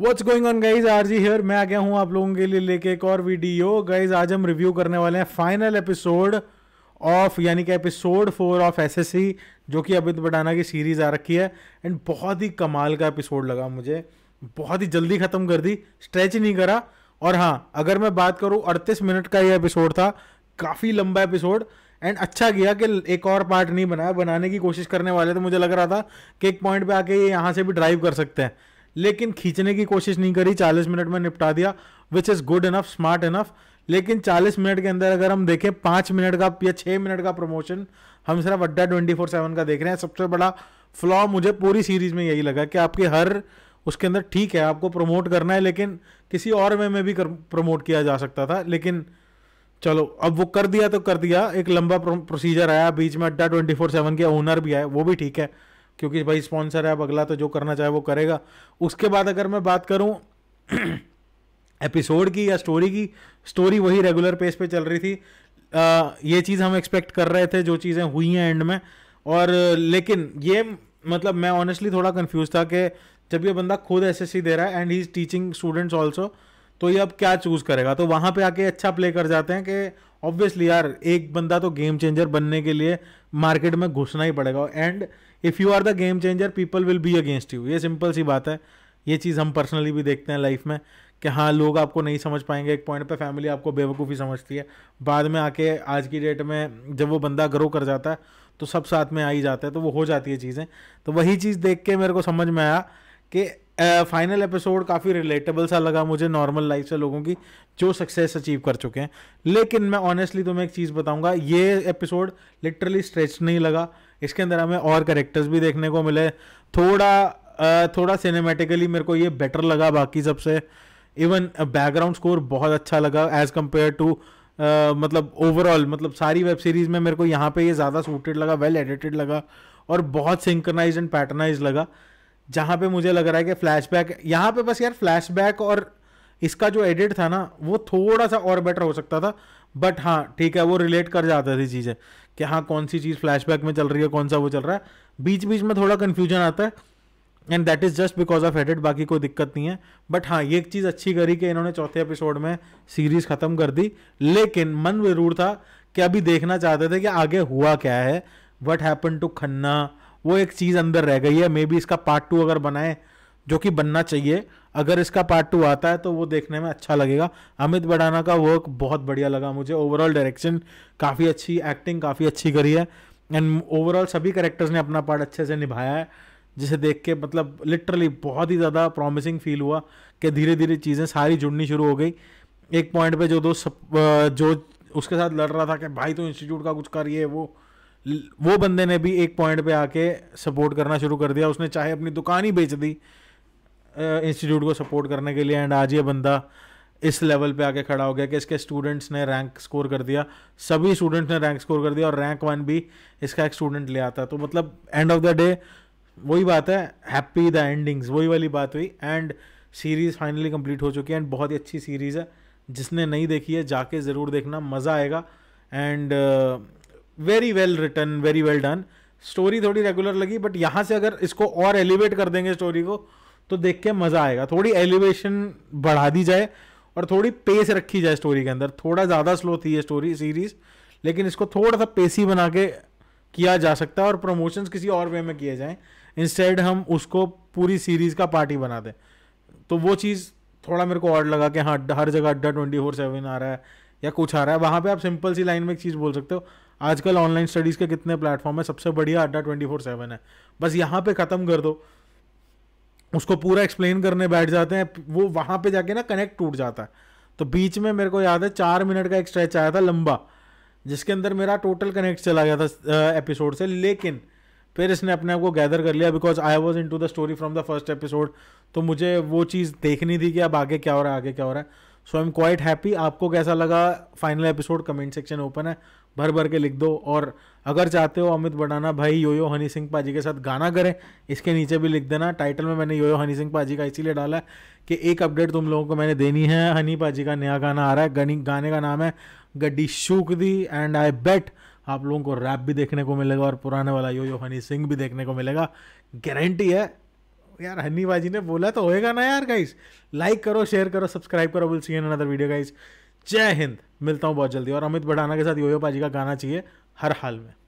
what's going on guys R G here मैं आ गया हूँ आप लोगों के लिए लेके एक और वीडियो गाइज आज हम रिव्यू करने वाले हैं फाइनल एपिसोड ऑफ यानी कि episode four of S S C जो कि अमित बडाना की सीरीज़ आ रखी है एंड बहुत ही कमाल का एपिसोड लगा मुझे बहुत ही जल्दी ख़त्म कर दी स्ट्रेच नहीं करा और हाँ अगर मैं बात करूँ अड़तीस मिनट का ये एपिसोड था काफ़ी लंबा एपिसोड एंड अच्छा किया कि एक और पार्ट नहीं बनाया बनाने की कोशिश करने वाले थे मुझे लग रहा था कि एक पॉइंट पे आके ये यहाँ से भी ड्राइव कर सकते हैं लेकिन खींचने की कोशिश नहीं करी 40 मिनट में निपटा दिया which is good enough smart enough लेकिन 40 मिनट के अंदर अगर हम देखें पाँच मिनट का या छः मिनट का प्रमोशन हम सिर्फ अड्डा ट्वेंटी फोर सेवन का देख रहे हैं सबसे बड़ा फ्लॉ मुझे पूरी सीरीज़ में यही लगा कि आपके हर उसके अंदर ठीक है आपको प्रमोट करना है लेकिन किसी और वे में भी कर, प्रमोट किया जा सकता था लेकिन चलो अब वो कर दिया तो कर दिया एक लंबा प्रोसीजर आया बीच में अड्डा ट्वेंटी फोर सेवन के ओनर भी आए वो भी ठीक है क्योंकि भाई स्पॉन्सर है अब अगला तो जो करना चाहे वो करेगा उसके बाद अगर मैं बात करूँ एपिसोड की या स्टोरी की स्टोरी वही रेगुलर पेज पे चल रही थी आ, ये चीज़ हम एक्सपेक्ट कर रहे थे जो चीज़ें हुई हैं एंड में और लेकिन ये मतलब मैं ऑनेस्टली थोड़ा कन्फ्यूज था कि जब ये बंदा खुद एस दे रहा है and he is teaching students also तो ये अब क्या चूज़ करेगा तो वहाँ पे आके अच्छा प्ले कर जाते हैं कि ऑब्वियसली यार एक बंदा तो गेम चेंजर बनने के लिए मार्केट में घुसना ही पड़ेगा and if you are the game changer people will be against you ये सिंपल सी बात है ये चीज़ हम पर्सनली भी देखते हैं लाइफ में कि हाँ लोग आपको नहीं समझ पाएंगे एक पॉइंट पे फैमिली आपको बेवकूफ़ी समझती है बाद में आके आज की डेट में जब वो बंदा ग्रो कर जाता है तो सब साथ में आ ही जाता है तो वो हो जाती है चीज़ें तो वही चीज़ देख के मेरे को समझ में आया कि फाइनल एपिसोड काफ़ी रिलेटेबल सा लगा मुझे नॉर्मल लाइफ से लोगों की जो सक्सेस अचीव कर चुके हैं लेकिन मैं ऑनेस्टली तुम्हें एक चीज़ बताऊंगा ये एपिसोड लिटरली स्ट्रेच नहीं लगा इसके अंदर हमें और करेक्टर्स भी देखने को मिले थोड़ा थोड़ा सिनेमेटिकली मेरे को ये बेटर लगा बाकी सबसे इवन बैकग्राउंड स्कोर बहुत अच्छा लगा एज़ कम्पेयर टू मतलब ओवरऑल मतलब सारी वेब सीरीज़ में मेरे को यहाँ पे ये ज़्यादा सूटेड लगा वेल एडिटेड लगा और बहुत सिंकनाइज एंड पैटर्नाइज लगा जहाँ पे मुझे लग रहा है कि फ्लैशबैक यहाँ पे बस यार फ्लैशबैक और इसका जो एडिट था ना वो थोड़ा सा और बेटर हो सकता था बट हाँ ठीक है वो रिलेट कर जाता थी चीज़ें कि हाँ कौन सी चीज़ फ्लैशबैक में चल रही है कौन सा वो चल रहा है बीच बीच में थोड़ा कन्फ्यूजन आता है and that is just because of edit बाकी कोई दिक्कत नहीं है बट हाँ ये एक चीज़ अच्छी करी कि इन्होंने चौथे एपिसोड में सीरीज़ ख़त्म कर दी लेकिन मन जरूर था कि अभी देखना चाहते थे कि आगे हुआ क्या है वट हैपन टू खन्ना वो एक चीज़ अंदर रह गई है मे बी इसका पार्ट टू अगर बनाए जो कि बनना चाहिए अगर इसका पार्ट टू आता है तो वो देखने में अच्छा लगेगा अमित बडाना का वर्क बहुत बढ़िया लगा मुझे ओवरऑल डायरेक्शन काफ़ी अच्छी एक्टिंग काफ़ी अच्छी करी है एंड ओवरऑल सभी करेक्टर्स ने अपना पार्ट अच्छे से निभाया है जिसे देख के मतलब लिटरली बहुत ही ज़्यादा प्रॉमिसिंग फील हुआ कि धीरे धीरे चीज़ें सारी जुड़नी शुरू हो गई एक पॉइंट पे जो दोस्त जो उसके साथ लड़ रहा था कि भाई तो इंस्टीट्यूट का कुछ कर ये वो वो बंदे ने भी एक पॉइंट पे आके सपोर्ट करना शुरू कर दिया उसने चाहे अपनी दुकान ही बेच दी इंस्टीट्यूट को सपोर्ट करने के लिए एंड आज ये बंदा इस लेवल पे आके खड़ा हो गया कि इसके स्टूडेंट्स ने रैंक स्कोर कर दिया सभी स्टूडेंट्स ने रैंक स्कोर कर दिया और रैंक वन भी इसका एक स्टूडेंट ले आता तो मतलब एंड ऑफ द डे वही बात है हैप्पी द एंडिंग्स वही वाली बात हुई एंड सीरीज़ फाइनली कंप्लीट हो चुकी है एंड बहुत ही अच्छी सीरीज़ है जिसने नहीं देखी है जाके ज़रूर देखना मज़ा आएगा and uh, very well written very well done story थोड़ी रेगुलर लगी बट यहाँ से अगर इसको और एलिवेट कर देंगे स्टोरी को तो देख के मज़ा आएगा थोड़ी एलिवेशन बढ़ा दी जाए और थोड़ी पेस रखी जाए स्टोरी के अंदर थोड़ा ज़्यादा स्लो थी ये स्टोरी सीरीज़ लेकिन इसको थोड़ा सा पेसी बना के किया जा सकता है और प्रमोशंस किसी और वे में किए जाएं इंस्टेड हम उसको पूरी सीरीज़ का पार्टी बना दें तो वो चीज़ थोड़ा मेरे को और लगा कि हाँ हर जगह अड्डा ट्वेंटी फोर सेवन आ रहा है या कुछ आ रहा है वहाँ पे आप सिंपल सी लाइन में एक चीज़ बोल सकते हो आजकल ऑनलाइन स्टडीज़ के कितने प्लेटफॉर्म है सबसे बढ़िया अड्डा ट्वेंटी फोर सेवन है बस यहाँ पे ख़त्म कर दो उसको पूरा एक्सप्लेन करने बैठ जाते हैं वो वहां पे जाके ना कनेक्ट टूट जाता है तो बीच में मेरे को याद है चार मिनट का एक स्ट्रेच आया था लंबा जिसके अंदर मेरा टोटल कनेक्ट चला गया था एपिसोड से लेकिन फिर इसने अपने आप को गैदर कर लिया because I was into the story from the first episode तो मुझे वो चीज़ देखनी थी कि अब आगे क्या हो रहा है आगे क्या हो रहा है so I am quite happy आपको कैसा लगा final episode comment section open है भर भर के लिख दो और अगर चाहते हो अमित बनाना भाई योयो हनी सिंह पाजी के साथ गाना करें इसके नीचे भी लिख देना टाइटल में मैंने योयो हनी सिंह पाजी का इसीलिए डाला है कि एक अपडेट तुम लोगों को मैंने देनी है हनी पाजी का नया गाना आ रहा है गनी गाने का नाम है गड्डी शूक दी एंड आई बेट आप लोगों को रैप भी देखने को मिलेगा और पुराने वाला योयो हनी सिंह भी देखने को मिलेगा गारंटी है यार हनी पाजी ने बोला तो होएगा ना यार गाइस लाइक करो शेयर करो सब्सक्राइब करो will see an another video guys जय हिंद मिलता हूँ बहुत जल्दी और अमित बढ़ाना के साथ योयो पाजी का गाना चाहिए हर हाल में